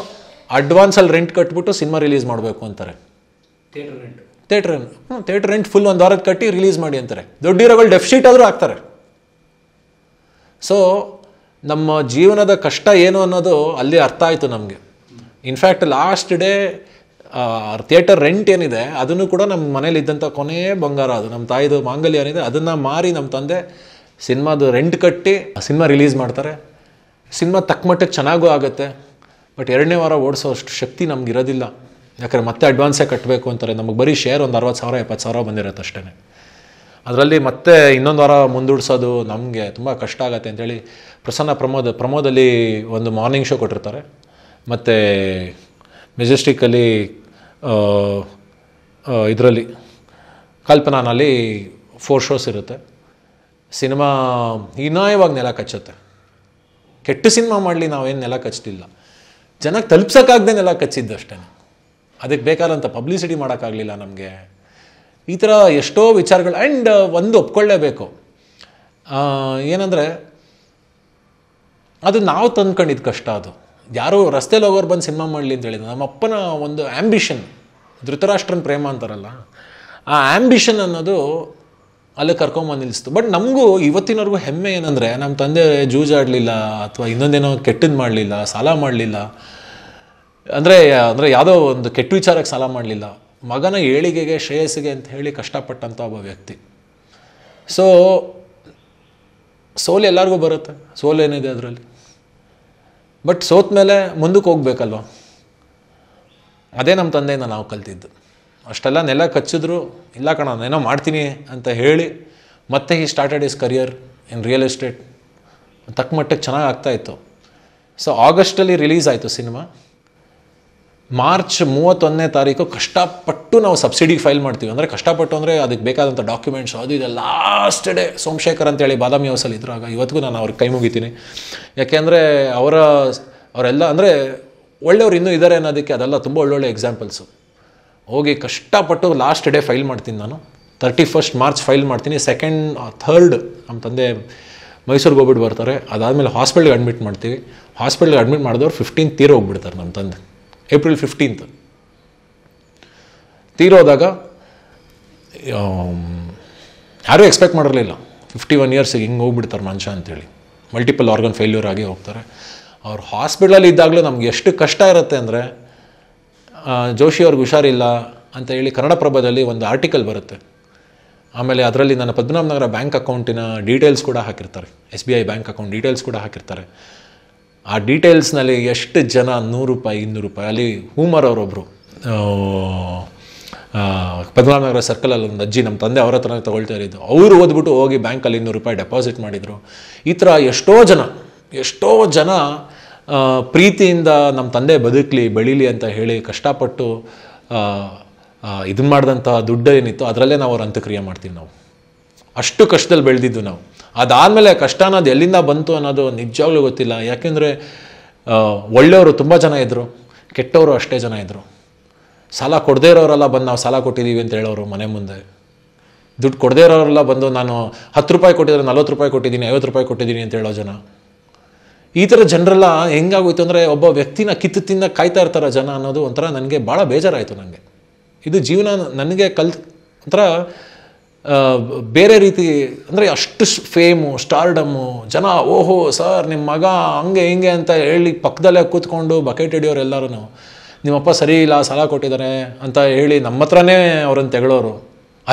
ಅಡ್ವಾನ್ಸಲ್ಲಿ ರೆಂಟ್ ಕಟ್ಬಿಟ್ಟು ಸಿನಿಮಾ ರಿಲೀಸ್ ಮಾಡಬೇಕು ಅಂತಾರೆ ಥಿಯೇಟರ್ ರೆಂಟ್ ರೆಂಟ್ ಹ್ಞೂ ರೆಂಟ್ ಫುಲ್ ಒಂದು ವಾರದ ಕಟ್ಟಿ ರಿಲೀಸ್ ಮಾಡಿ ಅಂತಾರೆ ದೊಡ್ಡಿರೋಗಳು ಡೆಫ್ಶೀಟ್ ಆದರೂ ಆಗ್ತಾರೆ ಸೊ ನಮ್ಮ ಜೀವನದ ಕಷ್ಟ ಏನು ಅನ್ನೋದು ಅಲ್ಲಿ ಅರ್ಥ ಆಯಿತು ನಮಗೆ in fact last day theatre rent ಏನಿದೆ ಅದನ್ನು ಕೂಡ ನಮ್ಮ ಮನೇಲಿ ಇದ್ದಂಥ ಕೊನೆಯ ಬಂಗಾರ ಅದು ನಮ್ಮ ತಾಯಿದು ಮಾಂಗಲ್ಯ ಏನಿದೆ ಅದನ್ನು ಮಾರಿ ನಮ್ಮ ತಂದೆ ಸಿನಿಮಾದು ರೆಂಟ್ ಕಟ್ಟಿ ಸಿನಿಮಾ ರಿಲೀಸ್ ಮಾಡ್ತಾರೆ ಸಿನಿಮಾ ತಕ್ಕಮಟ್ಟಕ್ಕೆ ಚೆನ್ನಾಗೂ ಆಗುತ್ತೆ ಬಟ್ ಎರಡನೇ ವಾರ ಓಡಿಸೋ ಅಷ್ಟು ಶಕ್ತಿ ನಮ್ಗೆ ಇರೋದಿಲ್ಲ ಯಾಕಂದರೆ ಮತ್ತೆ ಅಡ್ವಾನ್ಸೇ ಕಟ್ಟಬೇಕು ಅಂತಾರೆ ನಮಗೆ ಬರೀ ಶೇರ್ ಒಂದು ಅರವತ್ತು ಸಾವಿರ ಎಪ್ಪತ್ತು ಸಾವಿರ ಬಂದಿರುತ್ತೆ ಅಷ್ಟೇ ಅದರಲ್ಲಿ ಮತ್ತೆ ಇನ್ನೊಂದು ವಾರ ಮುಂದೂಡಿಸೋದು ನಮಗೆ ತುಂಬ ಕಷ್ಟ ಆಗುತ್ತೆ ಅಂತೇಳಿ ಪ್ರಸನ್ನ ಪ್ರಮೋದ್ ಪ್ರಮೋದಲ್ಲಿ ಒಂದು ಮಾರ್ನಿಂಗ್ ಶೋ ಕೊಟ್ಟಿರ್ತಾರೆ ಮತ್ತು ಮೆಜೆಸ್ಟಿಕಲ್ಲಿ ಇದರಲ್ಲಿ ಕಲ್ಪನಾನಲ್ಲಿ ಫೋರ್ ಶೋಸ್ ಇರುತ್ತೆ ಸಿನಿಮಾ ಹೀನಾಯವಾಗಿ ನೆಲ ಕಚ್ಚುತ್ತೆ ಕೆಟ್ಟ ಸಿನಿಮಾ ಮಾಡಲಿ ನಾವೇನು ನೆಲ ಕಚ್ಚಲಿಲ್ಲ ಜನಕ್ಕೆ ತಲುಪ್ಸೋಕ್ಕಾಗದೆ ನೆಲ ಕಚ್ಚಿದ್ದು ಅಷ್ಟೇ ಅದಕ್ಕೆ ಬೇಕಾದಂಥ ಪಬ್ಲಿಸಿಟಿ ಮಾಡೋಕ್ಕಾಗಲಿಲ್ಲ ನಮಗೆ ಈ ಥರ ಎಷ್ಟೋ ವಿಚಾರಗಳು ಆ್ಯಂಡ್ ಒಂದು ಒಪ್ಕೊಳ್ಳೇಬೇಕು ಏನಂದರೆ ಅದು ನಾವು ತಂದ್ಕೊಂಡಿದ್ದು ಕಷ್ಟ ಅದು ಯಾರು ರಸ್ತೆಲಿ ಹೋಗೋರು ಬಂದು ಸಿನಿಮಾ ಮಾಡಲಿ ಅಂತ ನಮ್ಮಪ್ಪನ ನಮ್ಮ ಅಪ್ಪನ ಒಂದು ಆ್ಯಂಬಿಷನ್ ಧೃತರಾಷ್ಟ್ರನ ಪ್ರೇಮ ಅಂತಾರಲ್ಲ ಆ ಆ್ಯಂಬಿಷನ್ ಅನ್ನೋದು ಅಲ್ಲೇ ಕರ್ಕೊಂಬಂದು ನಿಲ್ಲಿಸ್ತು ಬಟ್ ನಮಗೂ ಇವತ್ತಿನವರೆಗೂ ಹೆಮ್ಮೆ ಏನಂದರೆ ನಮ್ಮ ತಂದೆ ಜೂಜಾಡಲಿಲ್ಲ ಅಥವಾ ಇನ್ನೊಂದೇನೋ ಕೆಟ್ಟದ್ದು ಮಾಡಲಿಲ್ಲ ಸಾಲ ಮಾಡಲಿಲ್ಲ ಅಂದರೆ ಅಂದರೆ ಯಾವುದೋ ಒಂದು ಕೆಟ್ಟ ವಿಚಾರಕ್ಕೆ ಸಾಲ ಮಾಡಲಿಲ್ಲ ಮಗನ ಏಳಿಗೆಗೆ ಶ್ರೇಯಸ್ಸಿಗೆ ಅಂತ ಹೇಳಿ ಕಷ್ಟಪಟ್ಟಂಥ ಒಬ್ಬ ವ್ಯಕ್ತಿ ಸೊ ಸೋಲು ಎಲ್ಲರಿಗೂ ಬರುತ್ತೆ ಸೋಲು ಏನಿದೆ ಅದರಲ್ಲಿ ಬಟ್ ಸೋತ ಮೇಲೆ ಮುಂದಕ್ಕೆ ಹೋಗ್ಬೇಕಲ್ವ ಅದೇ ನಮ್ಮ ತಂದೆಯಿಂದ ನಾವು ಕಲ್ತಿದ್ದು ಅಷ್ಟೆಲ್ಲ ನೆಲ ಕಚ್ಚಿದ್ರು ಇಲ್ಲ ಕಣ ಏನೋ ಮಾಡ್ತೀನಿ ಅಂತ ಹೇಳಿ ಮತ್ತೆ ಈ started his career in real estate ತಕ್ಕ ಮಟ್ಟಕ್ಕೆ ಚೆನ್ನಾಗಿ ಆಗ್ತಾಯಿತ್ತು ಸೊ ಆಗಸ್ಟಲ್ಲಿ ರಿಲೀಸ್ ಆಯಿತು ಸಿನಿಮಾ ಮಾರ್ಚ್ ಮೂವತ್ತೊಂದನೇ ತಾರೀಕು ಕಷ್ಟಪಟ್ಟು ನಾವು ಸಬ್ಸಿಡಿ ಫೈಲ್ ಮಾಡ್ತೀವಿ ಅಂದರೆ ಕಷ್ಟಪಟ್ಟು ಅಂದರೆ ಅದಕ್ಕೆ ಬೇಕಾದಂಥ ಡಾಕ್ಯುಮೆಂಟ್ಸ್ ಅದು ಇದೆ ಲಾಸ್ಟ್ ಡೇ ಸೋಮಶೇಖರ್ ಅಂತೇಳಿ ಬಾದಾಮಿ ಹೌಸಲ್ಲಿ ಇದ್ರಾಗ ಇವತ್ತಿಗೂ ನಾನು ಅವ್ರಿಗೆ ಕೈ ಮುಗಿತೀನಿ ಯಾಕೆಂದರೆ ಅವರ ಅವರೆಲ್ಲ ಅಂದರೆ ಒಳ್ಳೆಯವ್ರು ಇನ್ನೂ ಇದ್ದಾರೆ ಅನ್ನೋದಕ್ಕೆ ಅದೆಲ್ಲ ತುಂಬ ಒಳ್ಳೊಳ್ಳೆ ಎಕ್ಸಾಂಪಲ್ಸು ಹೋಗಿ ಕಷ್ಟಪಟ್ಟು ಲಾಸ್ಟ್ ಡೇ ಫೈಲ್ ಮಾಡ್ತೀನಿ ನಾನು ತರ್ಟಿ ಫಸ್ಟ್ ಮಾರ್ಚ್ ಫೈಲ್ ಮಾಡ್ತೀನಿ ಸೆಕೆಂಡ್ ಥರ್ಡ್ ನಮ್ಮ ತಂದೆ ಮೈಸೂರಿಗೆ ಹೋಗ್ಬಿಟ್ಟು ಬರ್ತಾರೆ ಅದಾದಮೇಲೆ ಹಾಸ್ಪಿಟ್ಲಿಗೆ ಅಡ್ಮಿಟ್ ಮಾಡ್ತೀವಿ ಹಾಸ್ಪಿಟ್ಲಿಗೆ ಅಡ್ಮಿಟ್ ಮಾಡಿದವ್ರು ಫಿಫ್ಟೀನ್ ತೀರ ಹೋಗ್ಬಿಡ್ತಾರೆ ನಮ್ಮ ತಂದೆ ಏಪ್ರಿಲ್ ಫಿಫ್ಟೀನ್ತ್ ತೀರೋದಾಗ ಯಾರೂ ಎಕ್ಸ್ಪೆಕ್ಟ್ ಮಾಡಿರಲಿಲ್ಲ ಫಿಫ್ಟಿ ಒನ್ ಇಯರ್ಸಿಗೆ ಹಿಂಗೆ ಹೋಗ್ಬಿಡ್ತಾರೆ ಮನುಷ್ಯ ಅಂತೇಳಿ ಮಲ್ಟಿಪಲ್ ಆರ್ಗನ್ ಫೇಲ್ಯೂರ್ ಆಗಿ ಹೋಗ್ತಾರೆ ಅವ್ರು ಹಾಸ್ಪಿಟ್ಲಲ್ಲಿ ಇದ್ದಾಗಲೂ ನಮ್ಗೆ ಎಷ್ಟು ಕಷ್ಟ ಇರುತ್ತೆ ಅಂದರೆ ಜೋಶಿ ಅವ್ರಿಗೆ ಹುಷಾರಿಲ್ಲ ಅಂತ ಹೇಳಿ ಕನ್ನಡಪ್ರಭದಲ್ಲಿ ಒಂದು ಆರ್ಟಿಕಲ್ ಬರುತ್ತೆ ಆಮೇಲೆ ಅದರಲ್ಲಿ ನನ್ನ ಪದ್ಮನಾಭನಗರ ಬ್ಯಾಂಕ್ ಅಕೌಂಟಿನ ಡೀಟೇಲ್ಸ್ ಕೂಡ ಹಾಕಿರ್ತಾರೆ S B I bank account details ಕೂಡ ಹಾಕಿರ್ತಾರೆ ಆ ಡೀಟೇಲ್ಸ್ನಲ್ಲಿ ಎಷ್ಟು ಜನ ನೂರು ರೂಪಾಯಿ ಇನ್ನೂರು ರೂಪಾಯಿ ಅಲ್ಲಿ ಹೂಮರ್ ಅವರೊಬ್ಬರು ಪದ್ಮನಾಭನಗರ ಸರ್ಕಲಲ್ಲಿ ಒಂದು ಅಜ್ಜಿ ನಮ್ಮ ತಂದೆ ಅವ್ರ ಹತ್ರ ತೊಗೊಳ್ತಾ ಇರಿದ್ದು ಅವರು ಓದ್ಬಿಟ್ಟು ಹೋಗಿ ಬ್ಯಾಂಕಲ್ಲಿ ಇನ್ನೂರು ರೂಪಾಯಿ ಡೆಪಾಸಿಟ್ ಮಾಡಿದರು ಈ ಥರ ಎಷ್ಟೋ ಜನ ಎಷ್ಟೋ ಜನ ಪ್ರೀತಿಯಿಂದ ನಮ್ಮ ತಂದೆ ಬದುಕಲಿ ಬೆಳೀಲಿ ಅಂತ ಹೇಳಿ ಕಷ್ಟಪಟ್ಟು ಇದು ಮಾಡಿದಂಥ ದುಡ್ಡು ಏನಿತ್ತು ಅದರಲ್ಲೇ ನಾವು ಅವ್ರ ಅಂತ್ಯಕ್ರಿಯೆ ಮಾಡ್ತೀವಿ ನಾವು ಅಷ್ಟು ಕಷ್ಟದಲ್ಲಿ ಬೆಳೆದಿದ್ದು ನಾವು ಅದಾದಮೇಲೆ ಕಷ್ಟ ಅನ್ನೋದು ಎಲ್ಲಿಂದ ಬಂತು ಅನ್ನೋದು ನಿಜವಾಗ್ಲೂ ಗೊತ್ತಿಲ್ಲ ಯಾಕೆಂದರೆ ಒಳ್ಳೆಯವರು ತುಂಬ ಜನ ಇದ್ದರು ಕೆಟ್ಟವರು ಅಷ್ಟೇ ಜನ ಇದ್ದರು ಸಾಲ ಕೊಡದೇ ಇರೋರೆಲ್ಲ ಬಂದು ನಾವು ಸಾಲ ಕೊಟ್ಟಿದ್ದೀವಿ ಅಂತ ಹೇಳೋರು ಮನೆ ಮುಂದೆ ದುಡ್ಡು ಕೊಡದೇ ಇರೋರೆಲ್ಲ ಬಂದು ನಾನು ಹತ್ತು ರೂಪಾಯಿ ಕೊಟ್ಟಿದ್ರೆ ನಲ್ವತ್ತು ರೂಪಾಯಿ ಕೊಟ್ಟಿದ್ದೀನಿ ಐವತ್ತು ರೂಪಾಯಿ ಕೊಟ್ಟಿದ್ದೀನಿ ಅಂತ ಹೇಳೋ ಜನ ಈ ಥರ ಜನರೆಲ್ಲ ಹೆಂಗಾಗೋಯ್ತು ಅಂದರೆ ಒಬ್ಬ ವ್ಯಕ್ತಿನ ಕಿತ್ತು ತಿಂದ ಕಾಯ್ತಾ ಇರ್ತಾರೆ ಜನ ಅನ್ನೋದು ಒಂಥರ ನನಗೆ ಭಾಳ ಬೇಜಾರಾಯಿತು ನನಗೆ ಇದು ಜೀವನ ನನಗೆ ಕಲ್ ಒಂಥರ ಬೇರೆ ರೀತಿ ಅಂದರೆ ಅಷ್ಟು ಫೇಮು ಸ್ಟಾರ್ಡಮ್ಮು ಜನ ಓಹೋ ಸರ್ ನಿಮ್ಮ ಮಗ ಹಂಗೆ ಹಿಂಗೆ ಅಂತ ಹೇಳಿ ಪಕ್ಕದಲ್ಲೇ ಕೂತ್ಕೊಂಡು ಬಕೆಟ್ ಹಿಡಿಯೋರು ಎಲ್ಲರೂ ನಿಮ್ಮಪ್ಪ ಸರಿ ಇಲ್ಲ ಸಾಲ ಕೊಟ್ಟಿದ್ದಾರೆ ಅಂತ ಹೇಳಿ ನಮ್ಮ ಹತ್ರನೇ ಅವ್ರನ್ನ ತೆಗಳೋರು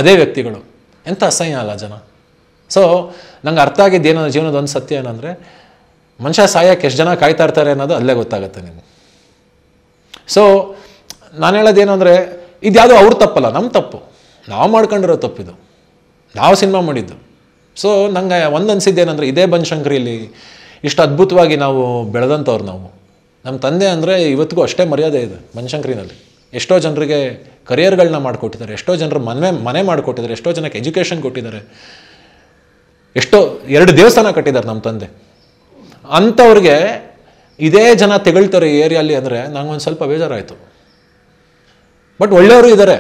ಅದೇ ವ್ಯಕ್ತಿಗಳು ಎಂಥ ಅಸಹ್ಯ ಅಲ್ಲ ಜನ ಸೊ ನಂಗೆ ಅರ್ಥ ಆಗಿದ್ದೇನೋ ಜೀವನದ ಒಂದು ಸತ್ಯ ಏನಂದರೆ ಮನುಷ್ಯ ಸಾಯಕ್ಕೆ ಎಷ್ಟು ಜನ ಕಾಯ್ತಾ ಇರ್ತಾರೆ ಅನ್ನೋದು ಅಲ್ಲೇ ಗೊತ್ತಾಗುತ್ತೆ ನಿಮಗೆ ಸೊ ನಾನು ಹೇಳೋದೇನು ಅಂದರೆ ಇದು ಯಾವುದೋ ಅವ್ರ ತಪ್ಪಲ್ಲ ನಮ್ಮ ತಪ್ಪು ನಾವು ಮಾಡ್ಕೊಂಡಿರೋ ತಪ್ಪಿದು ನಾವು ಸಿನಿಮಾ ಮಾಡಿದ್ದು ಸೊ ನಂಗೆ ಒಂದು ಅನಿಸಿದ್ದೇನೆಂದರೆ ಇದೇ ಬನಶಂಕರಿಲಿ ಇಷ್ಟು ಅದ್ಭುತವಾಗಿ ನಾವು ಬೆಳೆದಂಥವ್ರು ನಾವು ನಮ್ಮ ತಂದೆ ಅಂದರೆ ಇವತ್ತಿಗೂ ಅಷ್ಟೇ ಮರ್ಯಾದೆ ಇದೆ ಬನಶಂಕರಿನಲ್ಲಿ ಎಷ್ಟೋ ಜನರಿಗೆ ಕರಿಯರ್ಗಳನ್ನ ಮಾಡಿಕೊಟ್ಟಿದ್ದಾರೆ ಎಷ್ಟೋ ಜನರು ಮನೆ ಮನೆ ಮಾಡಿಕೊಟ್ಟಿದ್ದಾರೆ ಎಷ್ಟೋ ಜನಕ್ಕೆ ಎಜುಕೇಷನ್ ಕೊಟ್ಟಿದ್ದಾರೆ ಎಷ್ಟೋ ಎರಡು ದೇವಸ್ಥಾನ ಕಟ್ಟಿದ್ದಾರೆ ನಮ್ಮ ತಂದೆ ಅಂಥವ್ರಿಗೆ ಇದೇ ಜನ ತೆಗಳ್ತಾರೆ ಏರಿಯಲ್ಲಿ ಅಂದರೆ ಒಂದು ಸ್ವಲ್ಪ ಬೇಜಾರಾಯಿತು ಬಟ್ ಒಳ್ಳೆಯವರು ಇದ್ದಾರೆ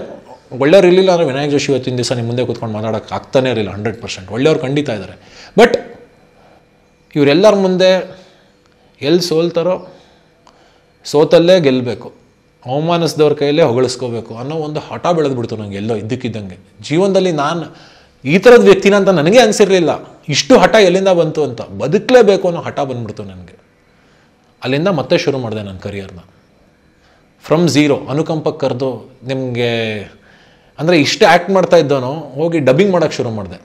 ಒಳ್ಳೆಯವ್ರು ಇರಲಿಲ್ಲ ಅಂದರೆ ವಿನಾಯಕ್ ಜೋಶಿ ಇವತ್ತಿನ ದಿವಸ ನಿಮ್ಮ ಮುಂದೆ ಕೂತ್ಕೊಂಡು ಮಾತಾಡೋಕೆ ಆಗ್ತಾನೇ ಇರಲಿಲ್ಲ ಹಂಡ್ರೆಡ್ ಪರ್ಸೆಂಟ್ ಒಳ್ಳೆಯವ್ರು ಖಂಡಿತ ಇದ್ದಾರೆ ಬಟ್ ಇವರೆಲ್ಲರ ಮುಂದೆ ಎಲ್ಲಿ ಸೋಲ್ತಾರೋ ಸೋತಲ್ಲೇ ಗೆಲ್ಲಬೇಕು ಅವಮಾನಿಸಿದವ್ರ ಕೈಯಲ್ಲೇ ಹೊಗಳಿಸ್ಕೋಬೇಕು ಅನ್ನೋ ಒಂದು ಹಠ ಬೆಳೆದ್ಬಿಡ್ತು ನನಗೆ ಎಲ್ಲೋ ಇದ್ದಕ್ಕಿದ್ದಂಗೆ ಜೀವನದಲ್ಲಿ ನಾನು ಈ ಥರದ ವ್ಯಕ್ತಿನ ಅಂತ ನನಗೆ ಅನಿಸಿರಲಿಲ್ಲ ಇಷ್ಟು ಹಠ ಎಲ್ಲಿಂದ ಬಂತು ಅಂತ ಬದುಕಲೇಬೇಕು ಅನ್ನೋ ಹಠ ಬಂದ್ಬಿಡ್ತು ನನಗೆ ಅಲ್ಲಿಂದ ಮತ್ತೆ ಶುರು ಮಾಡಿದೆ ನನ್ನ ಕರಿಯರ್ನ ಫ್ರಮ್ ಝೀರೋ ಅನುಕಂಪಕ್ಕೆ ಕರೆದು ನಿಮಗೆ ಅಂದರೆ ಇಷ್ಟು ಆ್ಯಕ್ಟ್ ಮಾಡ್ತಾ ಇದ್ದವನು ಹೋಗಿ ಡಬ್ಬಿಂಗ್ ಮಾಡೋಕ್ಕೆ ಶುರು ಮಾಡಿದೆ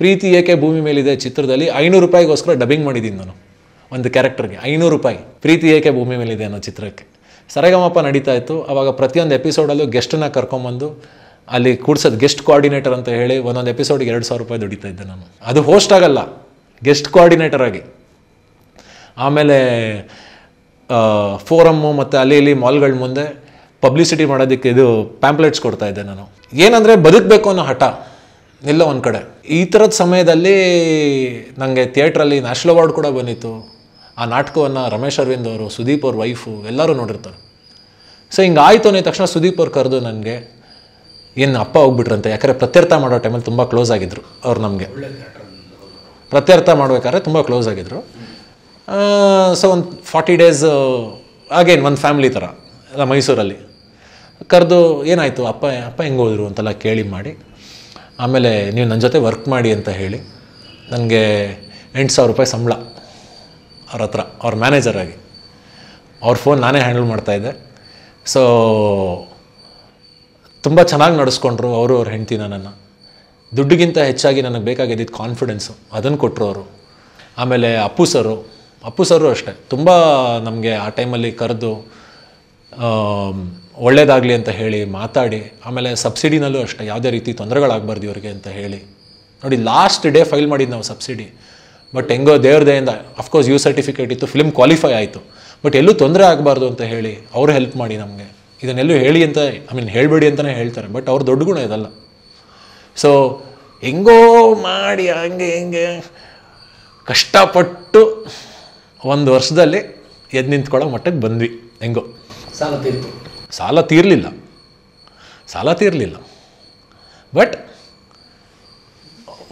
ಪ್ರೀತಿ ಏಕೆ ಭೂಮಿ ಮೇಲಿದೆ ಚಿತ್ರದಲ್ಲಿ ಐನೂರು ರೂಪಾಯಿಗೋಸ್ಕರ ಡಬ್ಬಿಂಗ್ ಮಾಡಿದ್ದೀನಿ ನಾನು ಒಂದು ಕ್ಯಾರೆಕ್ಟರ್ಗೆ ಐನೂರು ರೂಪಾಯಿ ಪ್ರೀತಿ ಏಕೆ ಭೂಮಿ ಮೇಲಿದೆ ಅನ್ನೋ ಚಿತ್ರಕ್ಕೆ ಸರಗಮಪ್ಪ ನಡೀತಾ ಇತ್ತು ಆವಾಗ ಪ್ರತಿಯೊಂದು ಎಪಿಸೋಡಲ್ಲೂ ಗೆಸ್ಟನ್ನ ಕರ್ಕೊಂಬಂದು ಅಲ್ಲಿ ಕೂಡ್ಸೋದು ಗೆಸ್ಟ್ ಕೋಆರ್ಡಿನೇಟರ್ ಅಂತ ಹೇಳಿ ಒಂದೊಂದು ಎಪಿಸೋಡ್ಗೆ ಎರಡು ಸಾವಿರ ರೂಪಾಯಿ ದುಡಿತಾ ಇದ್ದೆ ನಾನು ಅದು ಹೋಸ್ಟ್ ಆಗಲ್ಲ ಗೆಸ್ಟ್ ಕೋಆರ್ಡಿನೇಟರ್ ಆಗಿ ಆಮೇಲೆ ಫೋರಮ್ಮು ಮತ್ತು ಅಲ್ಲಿ ಇಲ್ಲಿ ಮಾಲ್ಗಳ ಮುಂದೆ ಪಬ್ಲಿಸಿಟಿ ಮಾಡೋದಕ್ಕೆ ಇದು ಪ್ಯಾಂಪ್ಲೆಟ್ಸ್ ಕೊಡ್ತಾ ಇದ್ದೆ ನಾನು ಏನಂದರೆ ಬದುಕಬೇಕು ಅನ್ನೋ ಹಠ ಇಲ್ಲ ಒಂದು ಕಡೆ ಈ ಥರದ ಸಮಯದಲ್ಲಿ ನನಗೆ ಥಿಯೇಟ್ರಲ್ಲಿ ನ್ಯಾಷನಲ್ ಅವಾರ್ಡ್ ಕೂಡ ಬಂದಿತ್ತು ಆ ನಾಟಕವನ್ನು ರಮೇಶ್ ಅರವಿಂದ್ ಅವರು ಸುದೀಪ್ ಅವ್ರ ವೈಫು ಎಲ್ಲರೂ ನೋಡಿರ್ತಾರೆ ಸೊ ಹಿಂಗೆ ಆಯಿತು ಅನ್ನೋ ತಕ್ಷಣ ಸುದೀಪ್ ಅವ್ರು ಕರೆದು ನನಗೆ ಏನು ಅಪ್ಪ ಹೋಗ್ಬಿಟ್ರಂತೆ ಯಾಕಂದರೆ ಪ್ರತ್ಯರ್ಥ ಮಾಡೋ ಟೈಮಲ್ಲಿ ತುಂಬ ಕ್ಲೋಸ್ ಆಗಿದ್ದರು ಅವ್ರು ನಮಗೆ ಪ್ರತ್ಯರ್ಥ ಮಾಡಬೇಕಾದ್ರೆ ತುಂಬ ಕ್ಲೋಸ್ ಆಗಿದ್ದರು ಸೊ ಒಂದು ಫಾರ್ಟಿ ಡೇಸ್ ಆಗೇನು ಒಂದು ಫ್ಯಾಮ್ಲಿ ಥರ ಎಲ್ಲ ಮೈಸೂರಲ್ಲಿ ಕರೆದು ಏನಾಯಿತು ಅಪ್ಪ ಅಪ್ಪ ಹೆಂಗೆ ಹೋದರು ಅಂತೆಲ್ಲ ಕೇಳಿ ಮಾಡಿ ಆಮೇಲೆ ನೀವು ನನ್ನ ಜೊತೆ ವರ್ಕ್ ಮಾಡಿ ಅಂತ ಹೇಳಿ ನನಗೆ ಎಂಟು ಸಾವಿರ ರೂಪಾಯಿ ಸಂಬಳ ಅವ್ರ ಹತ್ರ ಅವ್ರ ಮ್ಯಾನೇಜರಾಗಿ ಅವ್ರ ಫೋನ್ ನಾನೇ ಹ್ಯಾಂಡಲ್ ಮಾಡ್ತಾಯಿದ್ದೆ ಸೊ ತುಂಬ ಚೆನ್ನಾಗಿ ನಡೆಸ್ಕೊಂಡ್ರು ಅವರು ಅವ್ರು ಹೆಂಡ್ತಿ ನನ್ನನ್ನು ದುಡ್ಡಿಗಿಂತ ಹೆಚ್ಚಾಗಿ ನನಗೆ ಬೇಕಾಗಿದ್ದಿದ್ದು ಕಾನ್ಫಿಡೆನ್ಸು ಅದನ್ನು ಕೊಟ್ಟರು ಅವರು ಆಮೇಲೆ ಅಪ್ಪು ಸರು ಅಪ್ಪು ಸರು ಅಷ್ಟೇ ತುಂಬ ನಮಗೆ ಆ ಟೈಮಲ್ಲಿ ಕರೆದು ಒಳ್ಳೇದಾಗಲಿ ಅಂತ ಹೇಳಿ ಮಾತಾಡಿ ಆಮೇಲೆ ಸಬ್ಸಿಡಿನಲ್ಲೂ ಅಷ್ಟೇ ಯಾವುದೇ ರೀತಿ ತೊಂದರೆಗಳಾಗಬಾರ್ದು ಇವರಿಗೆ ಅಂತ ಹೇಳಿ ನೋಡಿ ಲಾಸ್ಟ್ ಡೇ ಫೈಲ್ ಮಾಡಿದ್ದು ನಾವು ಸಬ್ಸಿಡಿ ಬಟ್ ಹೆಂಗೋ ದೇವ್ರದೆಯಿಂದ ಅಫ್ಕೋರ್ಸ್ ಯು ಸರ್ಟಿಫಿಕೇಟ್ ಇತ್ತು ಫಿಲ್ಮ್ ಕ್ವಾಲಿಫೈ ಆಯಿತು ಬಟ್ ಎಲ್ಲೂ ತೊಂದರೆ ಆಗಬಾರ್ದು ಅಂತ ಹೇಳಿ ಅವರು ಹೆಲ್ಪ್ ಮಾಡಿ ನಮಗೆ ಇದನ್ನೆಲ್ಲೂ ಹೇಳಿ ಅಂತ ಐ ಮೀನ್ ಹೇಳಬೇಡಿ ಅಂತಲೇ ಹೇಳ್ತಾರೆ ಬಟ್ ಅವ್ರ ದೊಡ್ಡ ಗುಣ ಇದಲ್ಲ ಸೊ ಹೆಂಗೋ ಮಾಡಿ ಹಂಗೆ ಹಿಂಗೆ ಕಷ್ಟಪಟ್ಟು ಒಂದು ವರ್ಷದಲ್ಲಿ ಎದ್ದು ನಿಂತ್ಕೊಳ್ಳೋ ಮಟ್ಟಕ್ಕೆ ಬಂದ್ವಿ ಹೆಂಗೋ ಸಾಲ ತೀರ್ತು ಸಾಲ ತೀರಲಿಲ್ಲ ಸಾಲ ತೀರಲಿಲ್ಲ ಬಟ್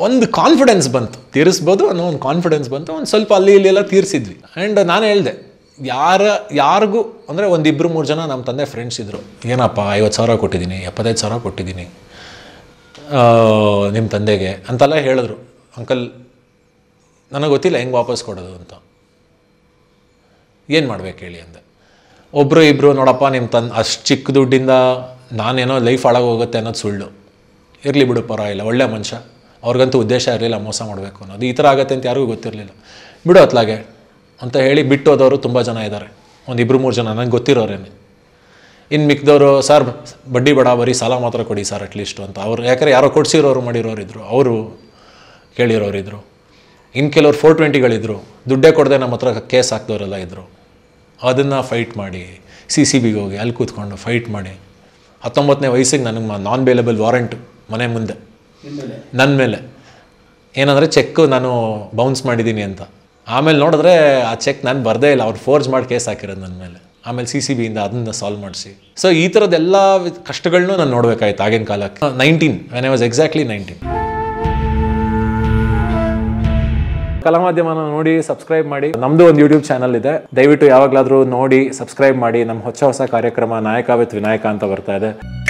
ಒಂದು ಕಾನ್ಫಿಡೆನ್ಸ್ ಬಂತು ತೀರಿಸ್ಬೋದು ಅನ್ನೋ ಒಂದು ಕಾನ್ಫಿಡೆನ್ಸ್ ಬಂತು ಒಂದು ಸ್ವಲ್ಪ ಅಲ್ಲಿ ಇಲ್ಲಿ ಎಲ್ಲ ತೀರಿಸಿದ್ವಿ ಆ್ಯಂಡ್ ನಾನು ಹೇಳಿದೆ ಯಾರ ಯಾರಿಗೂ ಅಂದರೆ ಒಂದಿಬ್ಬರು ಮೂರು ಜನ ನಮ್ಮ ತಂದೆ ಫ್ರೆಂಡ್ಸ್ ಇದ್ದರು ಏನಪ್ಪ ಐವತ್ತು ಸಾವಿರ ಕೊಟ್ಟಿದ್ದೀನಿ ಎಪ್ಪತ್ತೈದು ಸಾವಿರ ಕೊಟ್ಟಿದ್ದೀನಿ ನಿಮ್ಮ ತಂದೆಗೆ ಅಂತೆಲ್ಲ ಹೇಳಿದ್ರು ಅಂಕಲ್ ನನಗೆ ಗೊತ್ತಿಲ್ಲ ಹೆಂಗೆ ವಾಪಸ್ ಕೊಡೋದು ಅಂತ ಏನು ಮಾಡ್ಬೇಕು ಹೇಳಿ ಅಂದೆ ಒಬ್ಬರು ಇಬ್ಬರು ನೋಡಪ್ಪ ನಿಮ್ಮ ತನ್ ಅಷ್ಟು ಚಿಕ್ಕ ದುಡ್ಡಿಂದ ನಾನೇನೋ ಲೈಫ್ ಹಾಳಾಗೋಗುತ್ತೆ ಅನ್ನೋದು ಸುಳ್ಳು ಇರಲಿ ಬಿಡು ಪರವಾಗಿಲ್ಲ ಒಳ್ಳೆ ಮನುಷ್ಯ ಅವ್ರಿಗಂತೂ ಉದ್ದೇಶ ಇರಲಿಲ್ಲ ಮೋಸ ಮಾಡಬೇಕು ಅನ್ನೋದು ಈ ಥರ ಆಗುತ್ತೆ ಅಂತ ಯಾರಿಗೂ ಗೊತ್ತಿರಲಿಲ್ಲ ಬಿಡು ಅತ್ಲಾಗೆ ಅಂತ ಹೇಳಿ ಬಿಟ್ಟು ಹೋದವರು ತುಂಬ ಜನ ಇದ್ದಾರೆ ಒಂದು ಇಬ್ಬರು ಮೂರು ಜನ ನನಗೆ ಗೊತ್ತಿರೋರೇನೆ ಇನ್ನು ಮಿಕ್ದವರು ಸರ್ ಬಡ್ಡಿ ಬಡ ಬರೀ ಸಾಲ ಮಾತ್ರ ಕೊಡಿ ಸರ್ ಅಟ್ಲೀಸ್ಟು ಅಂತ ಅವ್ರು ಯಾಕಂದರೆ ಯಾರೋ ಕೊಡಿಸಿರೋರು ಮಾಡಿರೋರಿದ್ರು ಅವರು ಕೇಳಿರೋರಿದ್ದರು ಇನ್ನು ಕೆಲವರು ಫೋರ್ ಟ್ವೆಂಟಿಗಳಿದ್ದರು ದುಡ್ಡೇ ಕೊಡದೆ ನಮ್ಮ ಹತ್ರ ಕೇಸ್ ಹಾಕ್ದವರೆಲ್ಲ ಇದ್ದರು ಅದನ್ನು ಫೈಟ್ ಮಾಡಿ ಸಿ ಸಿ ಬಿಗೆ ಹೋಗಿ ಅಲ್ಲಿ ಕೂತ್ಕೊಂಡು ಫೈಟ್ ಮಾಡಿ ಹತ್ತೊಂಬತ್ತನೇ ವಯಸ್ಸಿಗೆ ನನಗೆ ನಾನ್ ಬೇಲೆಬಲ್ ವಾರಂಟ್ ಮನೆ ಮುಂದೆ ನನ್ನ ಮೇಲೆ ಏನಂದರೆ ಚೆಕ್ಕು ನಾನು ಬೌನ್ಸ್ ಮಾಡಿದ್ದೀನಿ ಅಂತ ಆಮೇಲೆ ನೋಡಿದ್ರೆ ಆ ಚೆಕ್ ನಾನು ಬರದೇ ಇಲ್ಲ ಅವ್ರು ಫೋರ್ಜ್ ಮಾಡಿ ಕೇಸ್ ಹಾಕಿರೋದು ನನ್ನ ಮೇಲೆ ಆಮೇಲೆ ಸಿ ಸಿ ಬಿಯಿಂದ ಅದನ್ನ ಸಾಲ್ವ್ ಮಾಡಿಸಿ ಸೊ ಈ ಎಲ್ಲ ಕಷ್ಟಗಳನ್ನೂ ನಾನು ನೋಡಬೇಕಾಯ್ತು ಆಗಿನ ಕಾಲಕ್ಕೆ nineteen I was exactly nineteen ಕಲಾ ಮಾಧ್ಯಮನ ನೋಡಿ ಸಬ್ಸ್ಕ್ರೈಬ್ ಮಾಡಿ ನಮ್ದು ಒಂದು ಯೂಟ್ಯೂಬ್ ಚಾನಲ್ ಇದೆ ದಯವಿಟ್ಟು ಯಾವಾಗಲಾದರೂ ನೋಡಿ ಸಬ್ಸ್ಕ್ರೈಬ್ ಮಾಡಿ ನಮ್ಮ ಹೊಸ ಹೊಸ ಕಾರ್ಯಕ್ರಮ ನಾಯಕ ವಿತ್ ವಿನಾಯಕ ಅಂತ ಬರ್ತಾ ಇದೆ